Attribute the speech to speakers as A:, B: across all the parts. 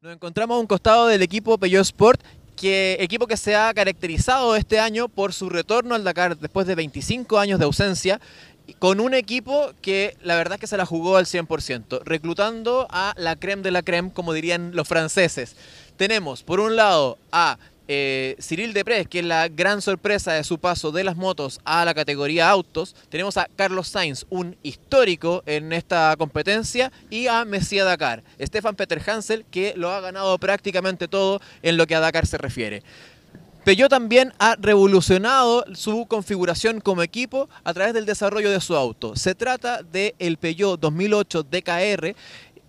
A: Nos encontramos a un costado del equipo Peugeot Sport, que, equipo que se ha caracterizado este año por su retorno al Dakar después de 25 años de ausencia, con un equipo que la verdad es que se la jugó al 100%, reclutando a la creme de la creme, como dirían los franceses. Tenemos, por un lado, a eh, Cyril Deprez, que es la gran sorpresa de su paso de las motos a la categoría autos. Tenemos a Carlos Sainz, un histórico en esta competencia, y a Messia Dakar, Stefan Peter Hansel, que lo ha ganado prácticamente todo en lo que a Dakar se refiere. Peugeot también ha revolucionado su configuración como equipo a través del desarrollo de su auto. Se trata del el Peugeot 2008 DKR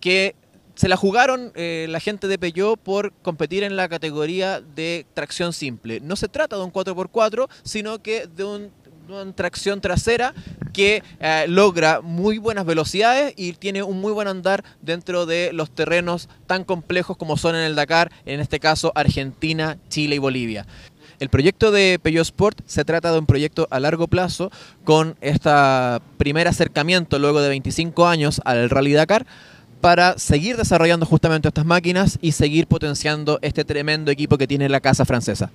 A: que se la jugaron eh, la gente de Peugeot por competir en la categoría de tracción simple. No se trata de un 4x4, sino que de un, una tracción trasera que eh, logra muy buenas velocidades y tiene un muy buen andar dentro de los terrenos tan complejos como son en el Dakar, en este caso Argentina, Chile y Bolivia. El proyecto de Peugeot Sport se trata de un proyecto a largo plazo con este primer acercamiento luego de 25 años al Rally Dakar para seguir desarrollando justamente estas máquinas y seguir potenciando este tremendo equipo que tiene la casa francesa.